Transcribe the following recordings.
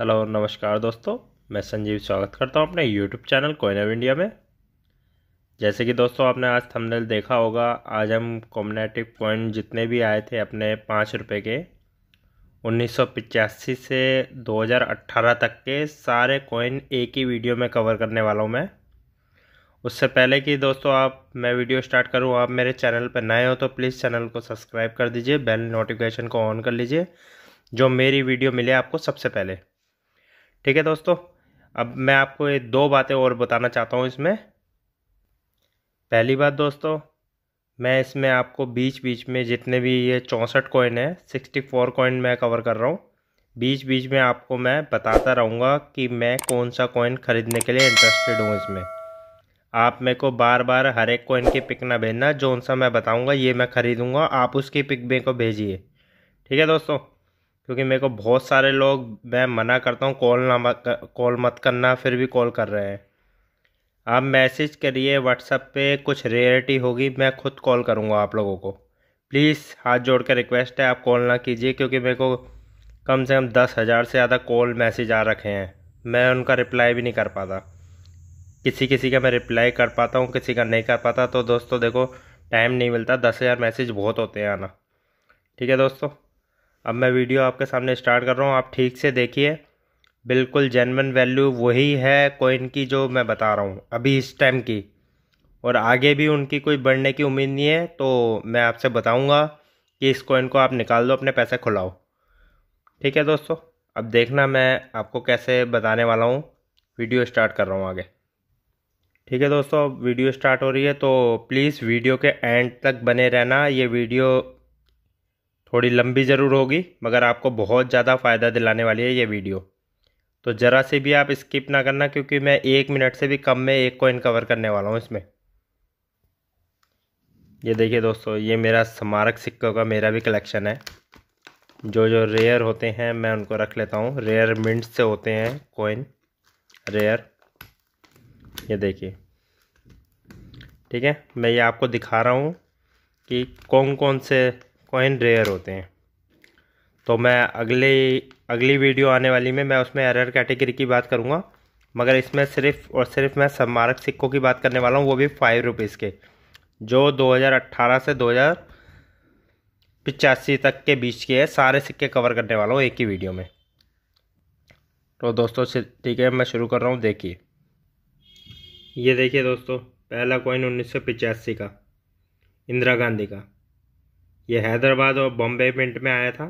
hello नमस्कार दोस्तों मैं संजीव स्वागत करता हूं अपने YouTube channel coin of India में जैसे कि दोस्तों आपने आज थंबनेल देखा होगा आज हम कॉम्बिनेटिव कॉइन जितने भी आए थे अपने पाँच रुपये के उन्नीस से 2018 तक के सारे कॉइन एक ही वीडियो में कवर करने वाला हूँ मैं उससे पहले कि दोस्तों आप मैं वीडियो स्टार्ट करूँ आप मेरे चैनल पर नए हो तो प्लीज़ चैनल को सब्सक्राइब कर दीजिए बेल नोटिफिकेशन को ऑन कर लीजिए जो मेरी वीडियो मिले आपको सबसे पहले ठीक है दोस्तों अब मैं आपको ये दो बातें और बताना चाहता हूँ इसमें पहली बात दोस्तों मैं इसमें आपको बीच बीच में जितने भी ये चौंसठ कॉइन है सिक्सटी फोर कॉइन मैं कवर कर रहा हूँ बीच बीच में आपको मैं बताता रहूँगा कि मैं कौन सा कॉइन ख़रीदने के लिए इंटरेस्टेड हूँ इसमें आप मेरे को बार बार हर एक कॉइन की पिक ना भेजना जो सा मैं बताऊँगा ये मैं ख़रीदूँगा आप उसकी पिक मेरे को भेजिए ठीक है दोस्तों क्योंकि मेरे को बहुत सारे लोग मैं मना करता हूँ कॉल ना मत कॉल मत करना फिर भी कॉल कर रहे हैं आप मैसेज करिए व्हाट्सएप पे कुछ रेयरिटी होगी मैं खुद कॉल करूँगा आप लोगों को प्लीज़ हाथ जोड़ कर रिक्वेस्ट है आप कॉल ना कीजिए क्योंकि मेरे को कम से कम दस हज़ार से ज़्यादा कॉल मैसेज आ रखे हैं मैं उनका रिप्लाई भी नहीं कर पाता किसी किसी का मैं रिप्लाई कर पाता हूँ किसी का नहीं कर पाता तो दोस्तों देखो टाइम नहीं मिलता दस हज़ार मैसेज बहुत होते हैं आना ठीक है दोस्तों अब मैं वीडियो आपके सामने स्टार्ट कर रहा हूँ आप ठीक से देखिए बिल्कुल जेनवन वैल्यू वही है कोइन की जो मैं बता रहा हूँ अभी इस टाइम की और आगे भी उनकी कोई बढ़ने की उम्मीद नहीं है तो मैं आपसे बताऊँगा कि इस कोइन को आप निकाल दो अपने पैसे खुलाओ ठीक है दोस्तों अब देखना मैं आपको कैसे बताने वाला हूँ वीडियो स्टार्ट कर रहा हूँ आगे ठीक है दोस्तों वीडियो स्टार्ट हो रही है तो प्लीज़ वीडियो के एंड तक बने रहना ये वीडियो थोड़ी लंबी ज़रूर होगी मगर आपको बहुत ज़्यादा फ़ायदा दिलाने वाली है ये वीडियो तो ज़रा से भी आप स्किप ना करना क्योंकि मैं एक मिनट से भी कम में एक कॉइन कवर करने वाला हूँ इसमें ये देखिए दोस्तों ये मेरा स्मारक सिक्कों का मेरा भी कलेक्शन है जो जो रेयर होते हैं मैं उनको रख लेता हूँ रेयर मिनट से होते हैं कॉइन रेयर ये देखिए ठीक है मैं ये आपको दिखा रहा हूँ कि कौन कौन से कॉइन रेयर होते हैं तो मैं अगले अगली वीडियो आने वाली में मैं उसमें एरर कैटेगरी की बात करूँगा मगर इसमें सिर्फ और सिर्फ मैं सम्मारक सिक्कों की बात करने वाला हूँ वो भी फाइव रुपीज़ के जो 2018 से दो तक के बीच के हैं सारे सिक्के कवर करने वाला हूँ एक ही वीडियो में तो दोस्तों ठीक है मैं शुरू कर रहा हूँ देखिए ये देखिए दोस्तों पहला कॉइन उन्नीस का इंदिरा गांधी का ये हैदराबाद और बॉम्बे मिंट में आया था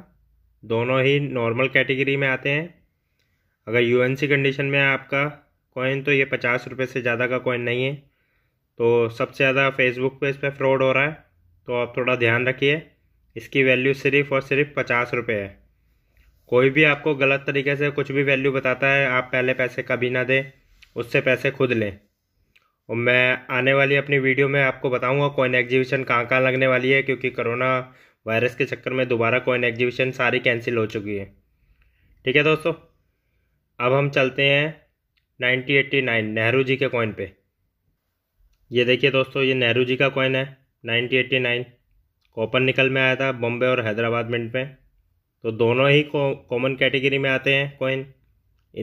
दोनों ही नॉर्मल कैटेगरी में आते हैं अगर यूएनसी कंडीशन में है आपका कॉइन तो ये पचास रुपये से ज़्यादा का कॉइन नहीं है तो सबसे ज़्यादा फेसबुक पे इस पर फ्रॉड हो रहा है तो आप थोड़ा ध्यान रखिए इसकी वैल्यू सिर्फ और सिर्फ पचास रुपये है कोई भी आपको गलत तरीके से कुछ भी वैल्यू बताता है आप पहले पैसे कभी ना दें उससे पैसे खुद लें और मैं आने वाली अपनी वीडियो में आपको बताऊंगा कॉइन एग्जीबिशन कहाँ कहाँ लगने वाली है क्योंकि कोरोना वायरस के चक्कर में दोबारा कॉइन एग्जीबिशन सारी कैंसिल हो चुकी है ठीक है दोस्तों अब हम चलते हैं 1989 नेहरू जी के कॉइन पे ये देखिए दोस्तों ये नेहरू जी का कॉइन है 1989 कॉपर निकल में आया था बॉम्बे और हैदराबाद मिंट में तो दोनों ही कॉमन कैटेगरी में आते हैं कॉइन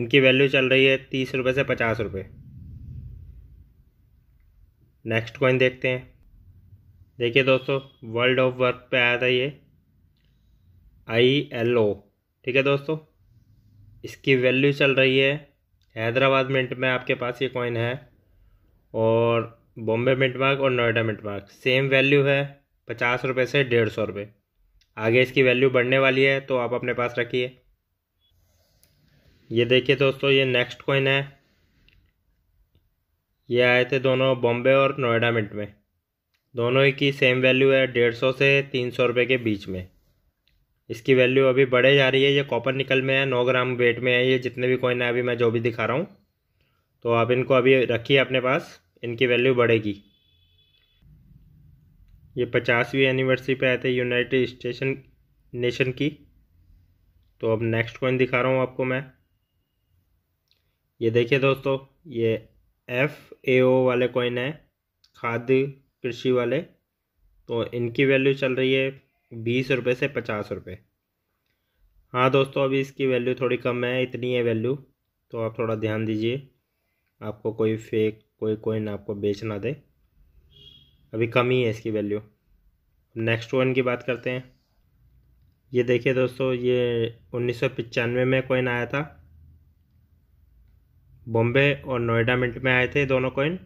इनकी वैल्यू चल रही है तीस रुपये से पचास रुपये नेक्स्ट कॉइन देखते हैं देखिए दोस्तों वर्ल्ड ऑफ वर्क पे आया था ये आई एल ओ ठीक है दोस्तों इसकी वैल्यू चल रही है हैदराबाद मिंट में आपके पास ये कॉइन है और बॉम्बे मिंट मार्क और Noida mint mark same value है पचास रुपये से डेढ़ सौ रुपये आगे इसकी वैल्यू बढ़ने वाली है तो आप अपने पास रखिए ये देखिए दोस्तों ये नेक्स्ट कॉइन है ये आए थे दोनों बॉम्बे और नोएडा मिट में दोनों ही की सेम वैल्यू है डेढ़ सौ से तीन सौ रुपये के बीच में इसकी वैल्यू अभी बढ़े जा रही है ये कॉपर निकल में है नौ ग्राम वेट में है ये जितने भी कॉइन है अभी मैं जो भी दिखा रहा हूँ तो आप इनको अभी रखिए अपने पास इनकी वैल्यू बढ़ेगी ये पचासवीं एनिवर्सरी पे आए थे यूनाइटेड स्टेशन नेशन की तो अब नेक्स्ट कॉइन दिखा रहा हूँ आपको मैं ये देखिए दोस्तों ये एफ ए ओ वाले कॉइन है खाद्य कृषि वाले तो इनकी वैल्यू चल रही है बीस रुपये से पचास रुपये हाँ दोस्तों अभी इसकी वैल्यू थोड़ी कम है इतनी है वैल्यू तो आप थोड़ा ध्यान दीजिए आपको कोई फेक कोई कॉइन आपको बेच ना दे अभी कम ही है इसकी वैल्यू नेक्स्ट वन की बात करते हैं ये देखिए दोस्तों ये उन्नीस में कॉइन आया था बॉम्बे और नोएडा मिंट में आए थे दोनों कॉइन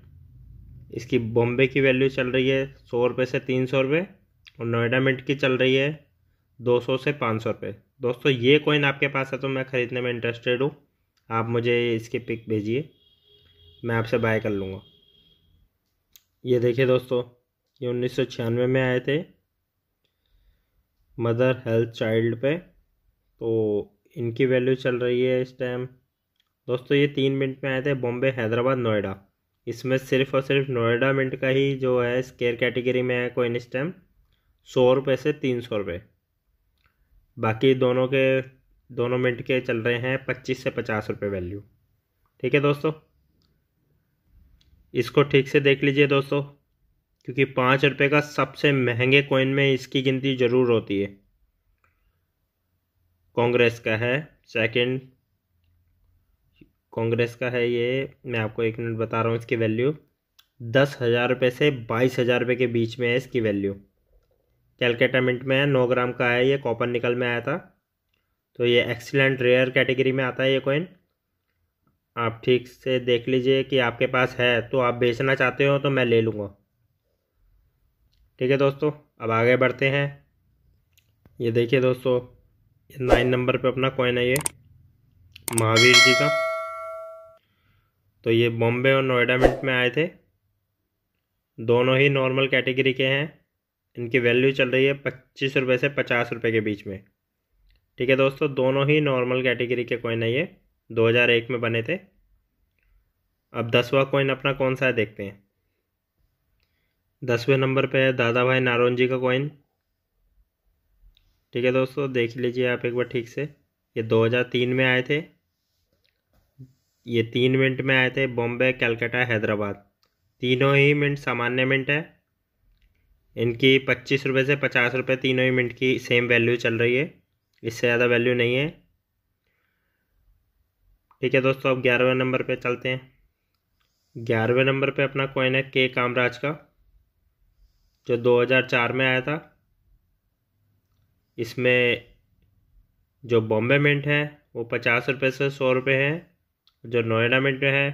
इसकी बॉम्बे की वैल्यू चल रही है सौ रुपये से तीन सौ रुपये और नोएडा मिंट की चल रही है दो सौ से पाँच सौ रुपये दोस्तों ये कॉइन आपके पास है तो मैं ख़रीदने में इंटरेस्टेड हूँ आप मुझे इसके पिक भेजिए मैं आपसे बाय कर लूँगा ये देखिए दोस्तों ये उन्नीस सौ छियानवे में आए थे मदर हेल्थ चाइल्ड पे तो इनकी वैल्यू चल रही है इस टाइम दोस्तों ये तीन मिनट में आए थे बॉम्बे हैदराबाद नोएडा इसमें सिर्फ और सिर्फ नोएडा मिनट का ही जो है स्केयर कैटेगरी में है कोइन इस टाइम सौ रुपये से तीन सौ रुपये बाकी दोनों के दोनों मिनट के चल रहे हैं पच्चीस से पचास रुपये वैल्यू ठीक है दोस्तों इसको ठीक से देख लीजिए दोस्तों क्योंकि पाँच रुपये का सबसे महंगे कोइन में इसकी गिनती ज़रूर होती है कांग्रेस का है सेकंड कांग्रेस का है ये मैं आपको एक मिनट बता रहा हूँ इसकी वैल्यू दस हज़ार रुपये से बाईस हज़ार रुपये के बीच में है इसकी वैल्यू कैलकाटा मिंट में नौ ग्राम का है ये कॉपर निकल में आया था तो ये एक्सीलेंट रेयर कैटेगरी में आता है ये कोइन आप ठीक से देख लीजिए कि आपके पास है तो आप बेचना चाहते हो तो मैं ले लूँगा ठीक है दोस्तों अब आगे बढ़ते हैं ये देखिए दोस्तों नाइन नंबर पे अपना कॉइन है ये महावीर जी का तो ये बॉम्बे और नोएडा मिंट में आए थे दोनों ही नॉर्मल कैटेगरी के हैं इनकी वैल्यू चल रही है पच्चीस रुपये से पचास रुपये के बीच में ठीक है दोस्तों दोनों ही नॉर्मल कैटेगरी के कॉइन है ये 2001 में बने थे अब दसवा कॉइन अपना कौन सा है देखते हैं दसवें नंबर पे है दादा भाई नारोन जी का कॉइन ठीक है दोस्तों देख लीजिए आप एक बार ठीक से ये 2003 में आए थे ये तीन मिनट में आए थे बॉम्बे कैलकाटा हैदराबाद तीनों ही मिनट सामान्य मिनट है इनकी पच्चीस रुपये से पचास रुपये तीनों ही मिनट की सेम वैल्यू चल रही है इससे ज़्यादा वैल्यू नहीं है ठीक है दोस्तों अब ग्यारहवें नंबर पे चलते हैं ग्यारहवें नंबर पे अपना कॉइन है के कामराज का जो 2004 में आया था इसमें जो बॉम्बे मिंट है वो पचास रुपये से सौ रुपये हैं जो नोएडा में में है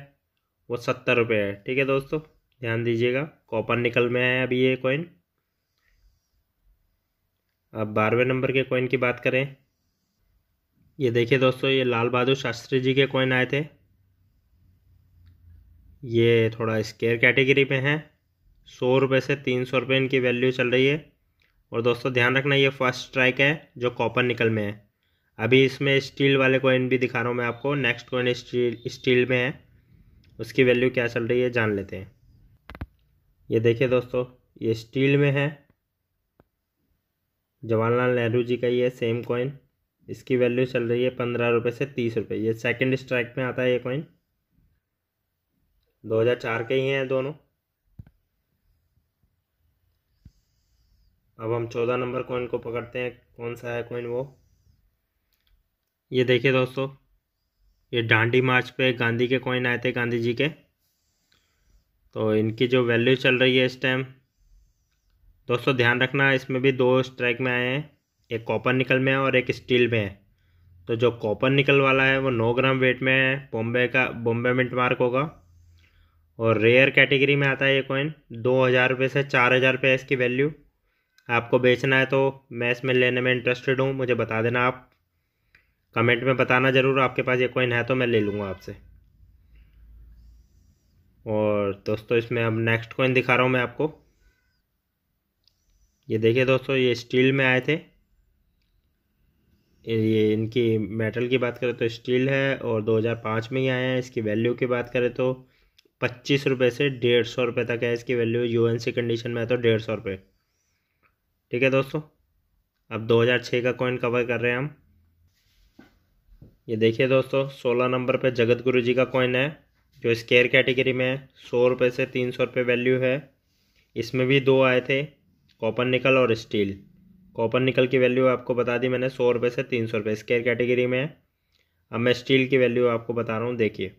वो सत्तर रुपये है ठीक है दोस्तों ध्यान दीजिएगा कॉपर निकल में है अभी ये कॉइन अब बारहवें नंबर के कॉइन की बात करें ये देखिए दोस्तों ये लाल बहादुर शास्त्री जी के कॉइन आए थे ये थोड़ा स्केयर कैटेगरी में है सौ रुपये से तीन सौ रुपये इनकी वैल्यू चल रही है और दोस्तों ध्यान रखना ये फर्स्ट स्ट्राइक है जो कॉपर निकल में है अभी इसमें स्टील वाले कॉइन भी दिखा रहा हूँ मैं आपको नेक्स्ट कॉइन स्टील स्टील में है उसकी वैल्यू क्या चल रही है जान लेते हैं ये देखिए दोस्तों ये स्टील में है जवाहरलाल नेहरू जी का ये सेम कॉइन इसकी वैल्यू चल रही है पंद्रह रुपये से तीस रुपये ये सेकंड स्ट्राइक में आता है ये कॉइन 2004 के ही हैं दोनों अब हम चौदह नंबर कॉइन को पकड़ते हैं कौन सा है कॉइन वो ये देखिए दोस्तों ये डांडी मार्च पे गांधी के कॉइन आए थे गांधी जी के तो इनकी जो वैल्यू चल रही है इस टाइम दोस्तों ध्यान रखना इसमें भी दो स्ट्राइक में आए हैं एक कॉपर निकल में है और एक स्टील में है तो जो कॉपर निकल वाला है वो नौ ग्राम वेट में है बॉम्बे का बॉम्बे मिंट मार्क होगा और रेयर कैटेगरी में आता है ये कॉइन दो हज़ार रुपये से चार हज़ार रुपये इसकी वैल्यू आपको बेचना है तो मैं इसमें लेने में इंटरेस्टेड हूँ मुझे बता देना आप कमेंट में बताना ज़रूर आपके पास ये कॉइन है तो मैं ले लूँगा आपसे और दोस्तों इसमें अब नेक्स्ट कॉइन दिखा रहा हूँ मैं आपको ये देखिए दोस्तों ये स्टील में आए थे ये इनकी मेटल की बात करें तो स्टील है और 2005 में ही आए हैं इसकी वैल्यू की बात करें तो पच्चीस रुपये से डेढ़ सौ रुपये तक है इसकी वैल्यू यू सी कंडीशन में है तो डेढ़ सौ रुपये ठीक है दोस्तों अब 2006 का कॉइन कवर कर रहे हैं हम ये देखिए दोस्तों सोलह नंबर पे जगत गुरु जी का कॉइन है जो स्केयर कैटेगरी में है सौ रुपये से तीन सौ रुपये वैल्यू है इसमें भी दो आए थे कॉपर निकल और स्टील कॉपर निकल की वैल्यू आपको बता दी मैंने सौ रुपये से तीन सौ रुपये स्केयर कैटेगरी में है अब मैं स्टील की वैल्यू आपको बता रहा हूँ देखिए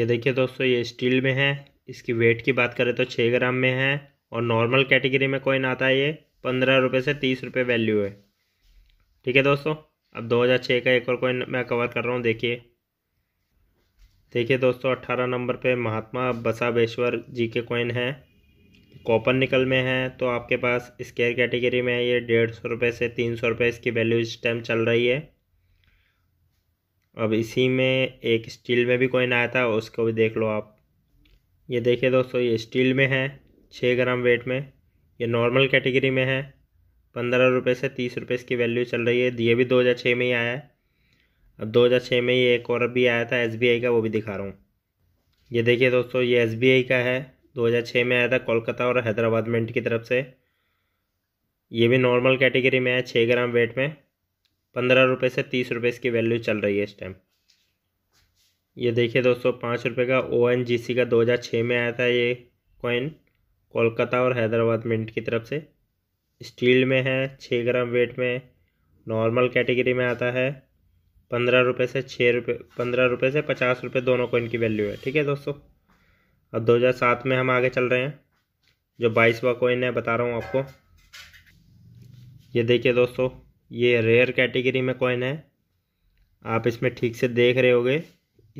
ये देखिए दोस्तों ये स्टील में है इसकी वेट की बात करें तो छः ग्राम में है और नॉर्मल कैटेगरी में कॉइन आता है ये पंद्रह रुपये से तीस रुपये वैल्यू है ठीक है दोस्तों अब 2006 का एक और कोइन मैं कवर कर रहा हूँ देखिए देखिए दोस्तों 18 नंबर पे महात्मा बसावेश्वर जी के कोइन हैं कॉपर निकल में है तो आपके पास स्केयर कैटेगरी में ये डेढ़ सौ रुपये से तीन सौ रुपये इसकी वैल्यू इस टाइम चल रही है अब इसी में एक स्टील में भी कोइन आया था उसको भी देख लो आप ये देखिए दोस्तों ये स्टील में है छः ग्राम वेट में ये नॉर्मल कैटेगरी में है पंद्रह रुपये से तीस रुपये इसकी वैल्यू चल रही है ये भी दो हज़ार छः में ही आया है अब दो हज़ार छः में ही एक और भी आया था एस का वो भी दिखा रहा हूँ ये देखिए दोस्तों ये एस का है दो हज़ार छः में आया था कोलकाता और हैदराबाद मिंट की तरफ से ये भी नॉर्मल कैटेगरी में है छः ग्राम वेट में पंद्रह रुपये से तीस रुपये इसकी वैल्यू चल रही है इस टाइम ये देखिए दोस्तों पाँच रुपये का ओ एन जी सी का दो हज़ार छः में आया था ये कॉइन कोलकाता और हैदराबाद मिंट की तरफ से स्टील में है छः ग्राम वेट में नॉर्मल कैटेगरी में आता है पंद्रह रुपये से छः रुपये पंद्रह रुपये से पचास रुपये दोनों कोइन की वैल्यू है ठीक है दोस्तों अब 2007 में हम आगे चल रहे हैं जो बाईसवा कोइन है बता रहा हूँ आपको ये देखिए दोस्तों ये रेयर कैटेगरी में कोइन है आप इसमें ठीक से देख रहे होगे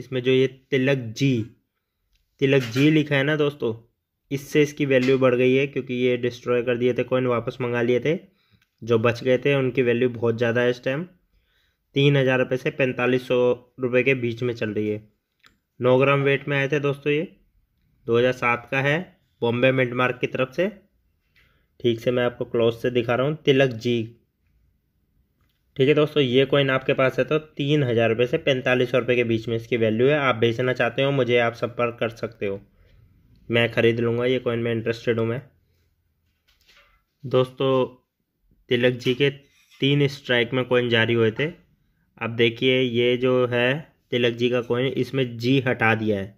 इसमें जो ये तिलक जी तिलक जी लिखा है ना दोस्तों इससे इसकी वैल्यू बढ़ गई है क्योंकि ये डिस्ट्रॉय कर दिए थे कॉइन वापस मंगा लिए थे जो बच गए थे उनकी वैल्यू बहुत ज़्यादा है इस टाइम तीन हज़ार रुपये से पैंतालीस सौ रुपये के बीच में चल रही है नौ ग्राम वेट में आए थे दोस्तों ये 2007 का है बॉम्बे मिड मार्क की तरफ से ठीक से मैं आपको क्लोज से दिखा रहा हूँ तिलक जी ठीक है दोस्तों ये कॉइन आपके पास है तो तीन हज़ार रुपये से पैंतालीस सौ रुपये के बीच में इसकी वैल्यू है आप बेचना चाहते हो मुझे आप संपर्क कर सकते हो मैं ख़रीद लूँगा ये कॉइन में इंटरेस्टेड हूँ मैं दोस्तों तिलक जी के तीन स्ट्राइक में कॉइन जारी हुए थे अब देखिए ये जो है तिलक जी का कॉइन इसमें जी हटा दिया है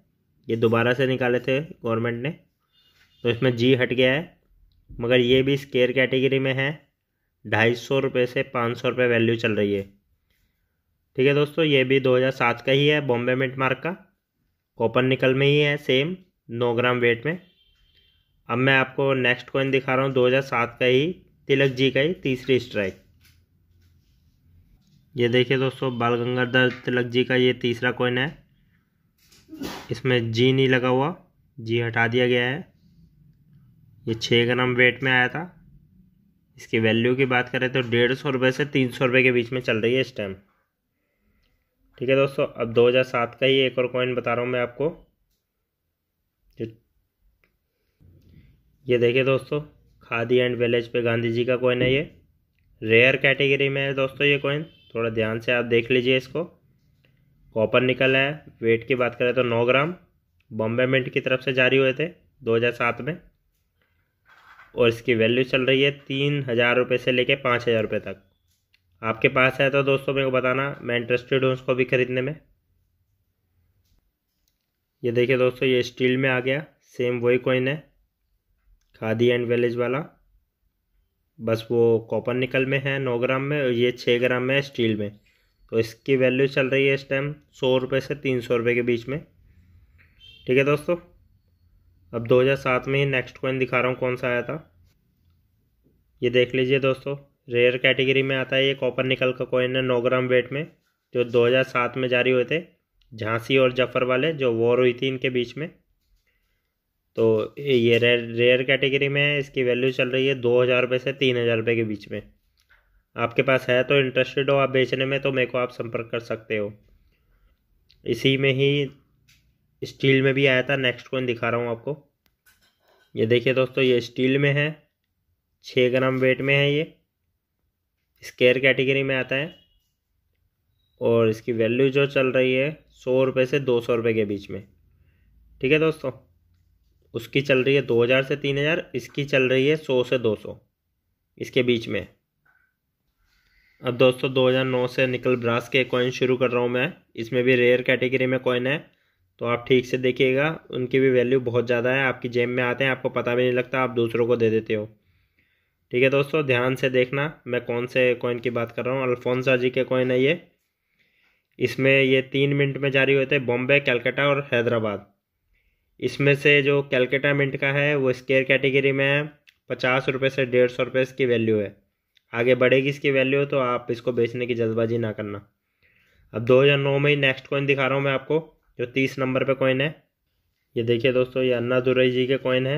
ये दोबारा से निकाले थे गवर्नमेंट ने तो इसमें जी हट गया है मगर ये भी स्केयर कैटेगरी में है ढाई सौ रुपये से पाँच सौ रुपये वैल्यू चल रही है ठीक है दोस्तों ये भी 2007 का ही है बॉम्बे मिट मार्क का कॉपर निकल में ही है सेम नौ ग्राम वेट में अब मैं आपको नेक्स्ट कॉइन दिखा रहा हूँ 2007 का ही तिलक जी का ही तीसरी स्ट्राइक ये देखिए दोस्तों बाल गंगाधर तिलक जी का ये तीसरा कॉइन है इसमें जी नहीं लगा हुआ जी हटा दिया गया है ये छः ग्राम वेट में आया था इसकी वैल्यू की बात करें तो डेढ़ सौ रुपये से तीन सौ रुपये के बीच में चल रही है इस टाइम ठीक है दोस्तों अब 2007 का ही एक और कॉइन बता रहा हूँ मैं आपको ये देखिए दोस्तों खादी एंड विलेज पे गांधी जी का कॉइन है ये रेयर कैटेगरी में है दोस्तों ये कॉइन थोड़ा ध्यान से आप देख लीजिए इसको कॉपर निकल है वेट की बात करें तो नौ ग्राम बॉम्बे मिंट की तरफ से जारी हुए थे 2007 में और इसकी वैल्यू चल रही है तीन हज़ार रुपये से लेके पाँच हज़ार रुपये तक आपके पास है तो दोस्तों मेरे को बताना मैं इंटरेस्टेड हूँ उसको भी ख़रीदने में ये देखिए दोस्तों ये स्टील में आ गया सेम वही कॉइन है खादी एंड विलेज वाला बस वो कॉपर निकल में है नौ ग्राम में और ये छः ग्राम में है स्टील में तो इसकी वैल्यू चल रही है इस टाइम सौ रुपये से तीन सौ रुपये के बीच में ठीक है दोस्तों अब 2007 में ही नेक्स्ट कॉइन दिखा रहा हूँ कौन सा आया था ये देख लीजिए दोस्तों रेयर कैटेगरी में आता है ये कॉपर निकल का कॉइन है नौ ग्राम वेट में जो सात में जारी हुए थे झांसी और जफर वाले जो वॉर हुई थी इनके बीच में तो ये रेयर रेयर कैटेगरी में है इसकी वैल्यू चल रही है दो हज़ार रुपये से तीन हज़ार रुपये के बीच में आपके पास है तो इंटरेस्टेड हो आप बेचने में तो मेरे को आप संपर्क कर सकते हो इसी में ही स्टील में भी आया था नेक्स्ट कोइन दिखा रहा हूँ आपको ये देखिए दोस्तों ये स्टील में है छः ग्राम वेट में है ये स्केयर कैटेगरी में आता है और इसकी वैल्यू जो चल रही है सौ रुपये से दो सौ रुपये के बीच में ठीक है दोस्तों उसकी चल रही है दो हज़ार से तीन हज़ार इसकी चल रही है सौ से दो सौ इसके बीच में अब दोस्तों 2009 से निकल ब्रास के कॉइन शुरू कर रहा हूँ मैं इसमें भी रेयर कैटेगरी में कॉइन है तो आप ठीक से देखिएगा उनकी भी वैल्यू बहुत ज़्यादा है आपकी जेब में आते हैं आपको पता भी नहीं लगता आप दूसरों को दे देते हो ठीक है दोस्तों ध्यान से देखना मैं कौन से कॉइन की बात कर रहा हूँ अल्फोंसा जी के कॉइन है ये इसमें ये तीन मिनट में जारी हुए थे बॉम्बे कैलकटा और हैदराबाद इसमें से जो कैलकाटा मिंट का है वो स्केयर कैटेगरी में है पचास रुपये से डेढ़ सौ रुपये इसकी वैल्यू है आगे बढ़ेगी इसकी वैल्यू तो आप इसको बेचने की जल्दबाजी ना करना अब 2009 में ही नेक्स्ट कॉइन दिखा रहा हूँ मैं आपको जो तीस नंबर पे कॉइन है ये देखिए दोस्तों ये अन्ना दुरई जी के कॉइन है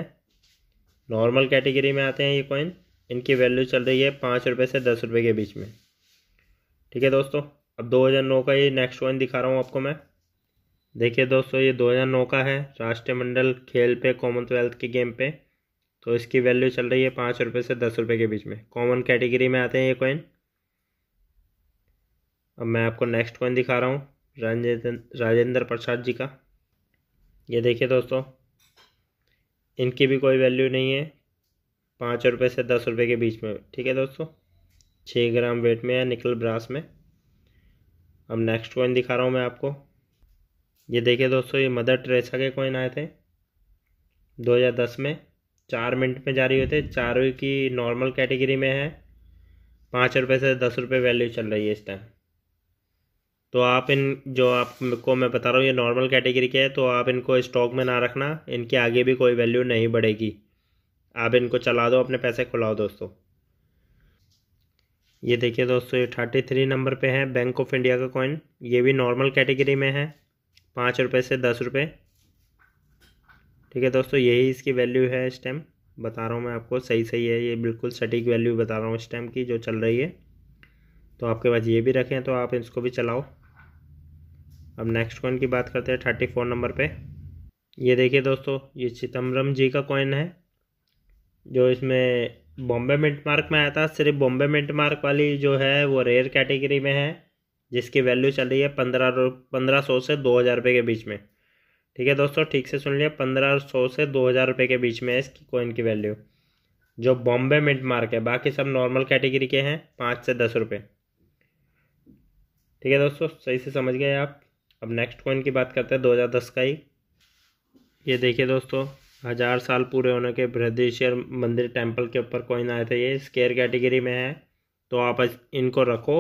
नॉर्मल कैटेगरी में आते हैं ये कॉइन इनकी वैल्यू चल रही है पाँच रुपये से दस रुपये के बीच में ठीक है दोस्तों अब नौ का ये नेक्स्ट कॉइन दिखा रहा हूँ आपको मैं देखिए दोस्तों ये 2009 का है राष्ट्रीय मंडल खेल पे कॉमनवेल्थ के गेम पे तो इसकी वैल्यू चल रही है पाँच रुपये से दस रुपये के बीच में कॉमन कैटेगरी में आते हैं ये कॉइन अब मैं आपको नेक्स्ट कॉइन दिखा रहा हूँ राजेंद्र प्रसाद जी का ये देखिए दोस्तों इनकी भी कोई वैल्यू नहीं है पाँच रुपये से दस रुपये के बीच में ठीक है दोस्तों छः ग्राम वेट में या निकल ब्रास में अब नेक्स्ट कॉइन दिखा रहा हूँ मैं आपको ये देखिए दोस्तों ये मदर ट्रेसा के कॉइन आए थे 2010 में चार मिनट में जारी हुए थे चारों की नॉर्मल कैटेगरी में है पाँच रुपये से दस रुपये वैल्यू चल रही है इस टाइम तो आप इन जो आपको मैं बता रहा हूँ ये नॉर्मल कैटेगरी के हैं तो आप इनको स्टॉक में ना रखना इनके आगे भी कोई वैल्यू नहीं बढ़ेगी आप इनको चला दो अपने पैसे खुलाओ दोस्तों ये देखिए दोस्तों ये थर्टी थ्री नंबर पे है बैंक ऑफ इंडिया का कॉइन ये भी नॉर्मल कैटेगरी में है पाँच रुपये से दस रुपये ठीक है दोस्तों यही इसकी वैल्यू है इस टाइम बता रहा हूँ मैं आपको सही सही है ये बिल्कुल सटीक वैल्यू बता रहा हूँ इस टाइम की जो चल रही है तो आपके पास ये भी रखें तो आप इसको भी चलाओ अब नेक्स्ट कॉइन की बात करते हैं थर्टी फोर नंबर पे ये देखिए दोस्तों ये चिदम्बरम जी का कॉइन है जो इसमें बॉम्बे मिट मार्क में आया था सिर्फ बॉम्बे मिट मार्क वाली जो है वो रेयर कैटेगरी में है जिसकी वैल्यू चल रही है पंद्रह पंद्रह सौ से दो हज़ार रुपये के बीच में ठीक है दोस्तों ठीक से सुन लिया पंद्रह सौ से दो हज़ार रुपये के बीच में है इसकी कोइन की वैल्यू जो बॉम्बे मिड मार्क है बाकी सब नॉर्मल कैटेगरी के हैं पाँच से दस रुपये ठीक है दोस्तों सही से समझ गए आप अब नेक्स्ट कोइन की बात करते हैं दो हज़ार दस का ही ये देखिए दोस्तों हज़ार साल पूरे होने के बृहदेश्वर मंदिर टेम्पल के ऊपर कोइन आए थे ये स्केयर कैटेगरी में है तो आप इनको रखो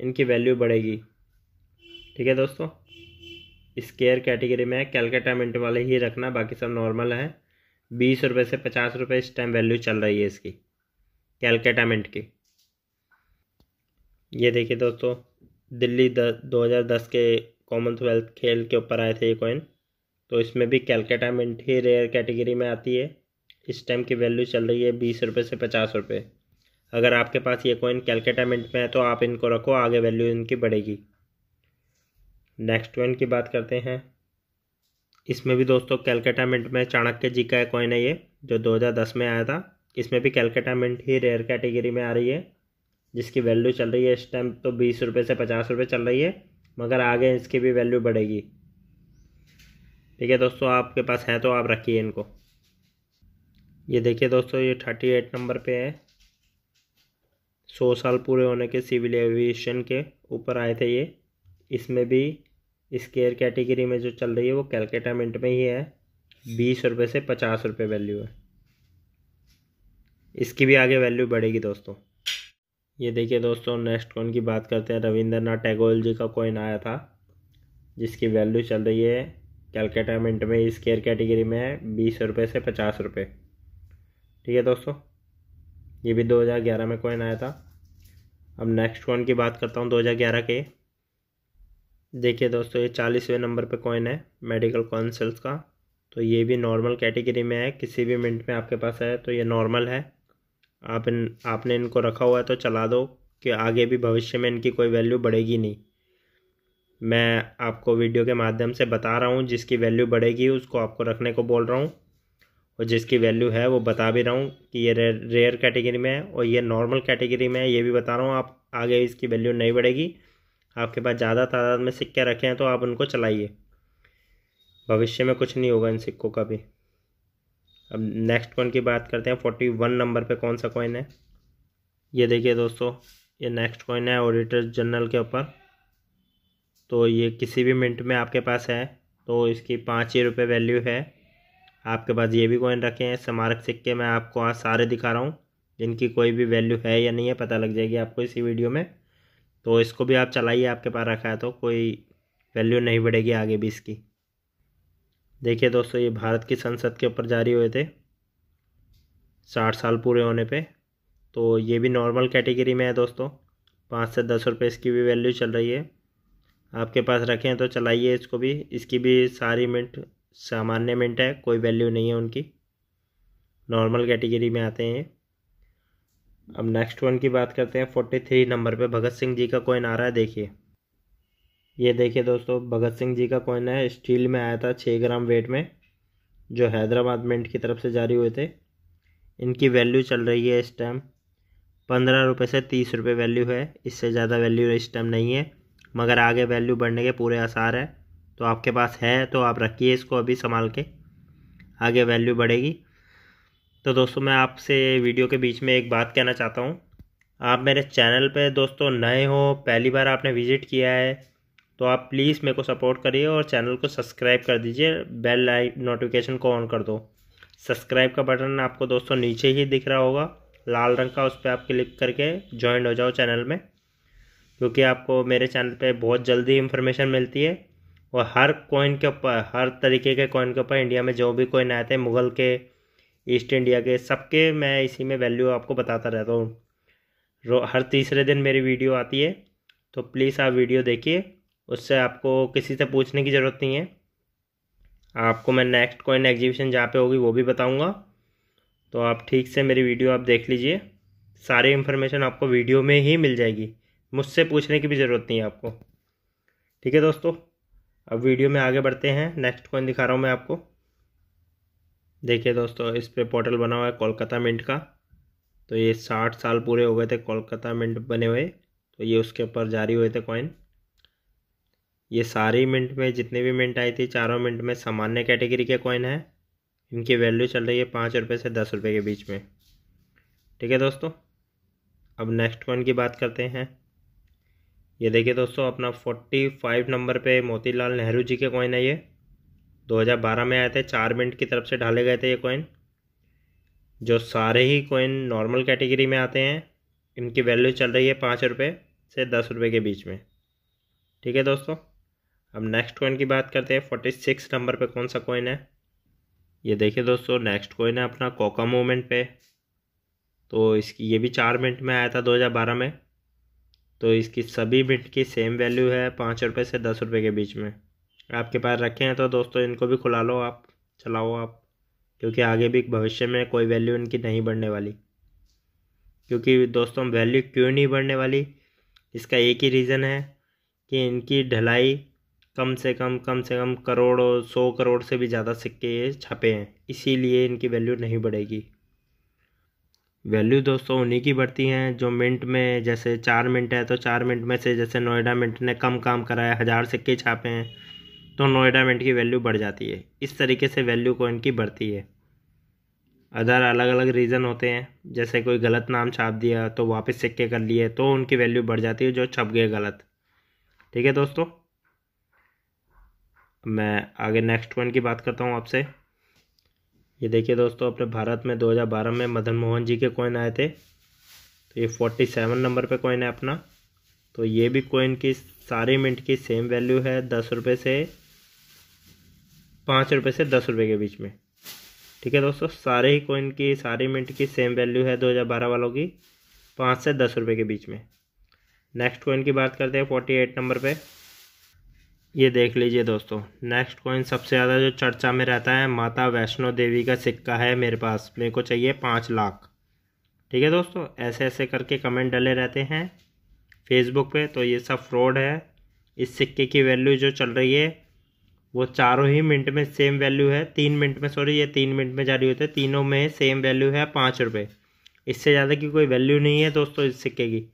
इनकी वैल्यू बढ़ेगी ठीक है दोस्तों स्केयर कैटेगरी में कैलकाटा मिनट वाले ही रखना बाकी सब नॉर्मल है बीस रुपये से पचास रुपये इस टाइम वैल्यू चल रही है इसकी कैलकाटा मिनट की ये देखिए दोस्तों दिल्ली दो हज़ार दस के कॉमनवेल्थ खेल के ऊपर आए थे ये कॉइन तो इसमें भी कैलकाटा मिनट ही रेयर कैटेगरी में आती है इस टाइम की वैल्यू चल रही है बीस रुपये से पचास रुपये अगर आपके पास ये कॉइन कैलकाटा मिंट में है तो आप इनको रखो आगे वैल्यू इनकी बढ़ेगी नेक्स्ट कॉइन की बात करते हैं इसमें भी दोस्तों कैलकाटा मिंट में चाणक्य जी का कॉइन है ये जो 2010 में आया था इसमें भी कैलकाटा मिंट ही रेयर कैटेगरी में आ रही है जिसकी वैल्यू चल रही है इस टाइम तो बीस रुपये से पचास रुपये चल रही है मगर आगे इसकी भी वैल्यू बढ़ेगी ठीक है दोस्तों आपके पास है तो आप रखिए इनको ये देखिए दोस्तों ये थर्टी एट नंबर पे है सौ साल पूरे होने के सिविल एविएशन के ऊपर आए थे ये इसमें भी इस केयर कैटेगरी में जो चल रही है वो कैलकाटा मिंट में ही है बीस रुपये से पचास रुपये वैल्यू है इसकी भी आगे वैल्यू बढ़ेगी दोस्तों ये देखिए दोस्तों नेक्स्ट कॉइन की बात करते हैं रविंद्रनाथ टैगोर जी का कॉइन आया था जिसकी वैल्यू चल रही है कैलकाटा मिंट में इस केयर कैटेगरी में है बीस रुपये से पचास रुपये ठीक है दोस्तों ये भी 2011 में कॉइन आया था अब नेक्स्ट कॉइन की बात करता हूँ 2011 के देखिए दोस्तों ये चालीसवें नंबर पे कॉइन है मेडिकल कॉन्सल्स का तो ये भी नॉर्मल कैटेगरी में है किसी भी मिनट में आपके पास है तो ये नॉर्मल है आप इन आपने इनको रखा हुआ है तो चला दो कि आगे भी भविष्य में इनकी कोई वैल्यू बढ़ेगी नहीं मैं आपको वीडियो के माध्यम से बता रहा हूँ जिसकी वैल्यू बढ़ेगी उसको आपको रखने को बोल रहा हूँ और जिसकी वैल्यू है वो बता भी रहा हूँ कि ये रेयर कैटेगरी में है और ये नॉर्मल कैटेगरी में है ये भी बता रहा हूँ आप आगे इसकी वैल्यू नहीं बढ़ेगी आपके पास ज़्यादा तादाद में सिक्के रखे हैं तो आप उनको चलाइए भविष्य में कुछ नहीं होगा इन सिक्कों का भी अब नेक्स्ट कॉइन की बात करते हैं फोर्टी वन नंबर पे कौन सा कॉइन है ये देखिए दोस्तों ये नेक्स्ट कॉइन है ऑडिटर जनरल के ऊपर तो ये किसी भी मिनट में आपके पास है तो इसकी पाँच ही रुपये वैल्यू है आपके पास ये भी कॉइन रखे हैं स्मारक सिक्के मैं आपको आज सारे दिखा रहा हूँ जिनकी कोई भी वैल्यू है या नहीं है पता लग जाएगी आपको इसी वीडियो में तो इसको भी आप चलाइए आपके पास रखा है तो कोई वैल्यू नहीं बढ़ेगी आगे भी इसकी देखिए दोस्तों ये भारत की संसद के ऊपर जारी हुए थे साठ साल पूरे होने पे तो ये भी नॉर्मल कैटेगरी में है दोस्तों पाँच से दस रुपये इसकी भी वैल्यू चल रही है आपके पास रखें तो चलाइए इसको भी इसकी भी सारी मिनट सामान्य मिंट है कोई वैल्यू नहीं है उनकी नॉर्मल कैटेगरी में आते हैं अब नेक्स्ट वन की बात करते हैं फोर्टी थ्री नंबर पे भगत सिंह जी का कोइन आ रहा है देखिए ये देखिए दोस्तों भगत सिंह जी का कोइन है स्टील में आया था छः ग्राम वेट में जो हैदराबाद मिंट की तरफ से जारी हुए थे इनकी वैल्यू चल रही है इस टाइम पंद्रह रुपये से तीस रुपये वैल्यू है इससे ज़्यादा वैल्यू इस टाइम नहीं है मगर आगे वैल्यू बढ़ने के पूरे आसार है तो आपके पास है तो आप रखिए इसको अभी संभाल के आगे वैल्यू बढ़ेगी तो दोस्तों मैं आपसे वीडियो के बीच में एक बात कहना चाहता हूँ आप मेरे चैनल पे दोस्तों नए हो पहली बार आपने विज़िट किया है तो आप प्लीज़ मेरे को सपोर्ट करिए और चैनल को सब्सक्राइब कर दीजिए बेल लाइक नोटिफिकेशन को ऑन कर दो सब्सक्राइब का बटन आपको दोस्तों नीचे ही दिख रहा होगा लाल रंग का उस पर आप क्लिक करके ज्वाइन हो जाओ चैनल में क्योंकि आपको मेरे चैनल पे बहुत जल्दी इन्फॉर्मेशन मिलती है और हर कॉइन के ऊपर हर तरीके के कॉइन के ऊपर इंडिया में जो भी कॉइन आए थे मुग़ल के ईस्ट इंडिया के सबके मैं इसी में वैल्यू आपको बताता रहता हूँ रो हर तीसरे दिन मेरी वीडियो आती है तो प्लीज़ आप वीडियो देखिए उससे आपको किसी से पूछने की ज़रूरत नहीं है आपको मैं नेक्स्ट कॉइन एग्जीबिशन जहाँ पे होगी वो भी बताऊँगा तो आप ठीक से मेरी वीडियो आप देख लीजिए सारी इन्फॉर्मेशन आपको वीडियो में ही मिल जाएगी मुझसे पूछने की भी ज़रूरत नहीं है आपको ठीक है दोस्तों अब वीडियो में आगे बढ़ते हैं नेक्स्ट कॉइन दिखा रहा हूँ मैं आपको देखिए दोस्तों इस पर पोर्टल बना हुआ है कोलकाता मिंट का तो ये साठ साल पूरे हो गए थे कोलकाता मिंट बने हुए तो ये उसके ऊपर जारी हुए थे कॉइन ये सारी मिंट में जितने भी मिंट आई थी चारों मिंट में सामान्य कैटेगरी के कॉइन हैं इनकी वैल्यू चल रही है पाँच रुपये से दस रुपये के बीच में ठीक है दोस्तों अब नेक्स्ट कॉइन की बात करते हैं ये देखिए दोस्तों अपना फोर्टी फाइव नंबर पे मोतीलाल नेहरू जी के कॉइन है ये 2012 में आए थे चार मिनट की तरफ से ढाले गए थे ये कॉइन जो सारे ही कॉइन नॉर्मल कैटेगरी में आते हैं इनकी वैल्यू चल रही है पाँच रुपये से दस रुपये के बीच में ठीक है दोस्तों अब नेक्स्ट कॉइन की बात करते हैं फोर्टी सिक्स नंबर पर कौन सा कॉइन है ये देखिए दोस्तों नेक्स्ट कॉइन है अपना कोका मोमेंट पे तो इसकी ये भी चार मिनट में आया था 2012 में तो इसकी सभी बिट की सेम वैल्यू है पाँच रुपये से दस रुपये के बीच में आपके पास रखे हैं तो दोस्तों इनको भी खुला लो आप चलाओ आप क्योंकि आगे भी भविष्य में कोई वैल्यू इनकी नहीं बढ़ने वाली क्योंकि दोस्तों वैल्यू क्यों नहीं बढ़ने वाली इसका एक ही रीज़न है कि इनकी ढलाई कम से कम कम से कम करोड़ सौ करोड़ से भी ज़्यादा सिक्के ये छपे हैं इसीलिए इनकी वैल्यू नहीं बढ़ेगी वैल्यू दोस्तों उन्हीं की बढ़ती हैं जो मिनट में जैसे चार मिनट है तो चार मिनट में से जैसे नोएडा मिनट ने कम काम कराया हज़ार सिक्के छापे हैं तो नोएडा मिनट की वैल्यू बढ़ जाती है इस तरीके से वैल्यू कॉइन की बढ़ती है अदर अलग अलग रीज़न होते हैं जैसे कोई गलत नाम छाप दिया तो वापस सिक्के कर लिए तो उनकी वैल्यू बढ़ जाती है जो छप गए गलत ठीक है दोस्तों मैं आगे नेक्स्ट वन की बात करता हूँ आपसे ये देखिए दोस्तों अपने भारत में 2012 में मदन मोहन जी के कॉइन आए थे तो ये 47 नंबर पे कॉइन है अपना तो ये भी कॉइन की सारी मिनट की सेम वैल्यू है दस रुपये से पाँच रुपये से दस रुपये के बीच में ठीक है दोस्तों सारे ही कॉइन की सारी मिनट की सेम वैल्यू है 2012 वालों की पाँच से दस रुपये के बीच में नेक्स्ट कॉइन की बात करते हैं फोर्टी एट नंबर पर ये देख लीजिए दोस्तों नेक्स्ट कॉइन सबसे ज़्यादा जो चर्चा में रहता है माता वैष्णो देवी का सिक्का है मेरे पास मेरे को चाहिए पाँच लाख ठीक है दोस्तों ऐसे ऐसे करके कमेंट डले रहते हैं फेसबुक पे तो ये सब फ्रॉड है इस सिक्के की वैल्यू जो चल रही है वो चारों ही मिनट में सेम वैल्यू है तीन मिनट में सॉरी ये तीन मिनट में जारी होते हैं तीनों में सेम वैल्यू है पाँच रुपये इससे ज़्यादा की कोई वैल्यू नहीं है दोस्तों इस सिक्के की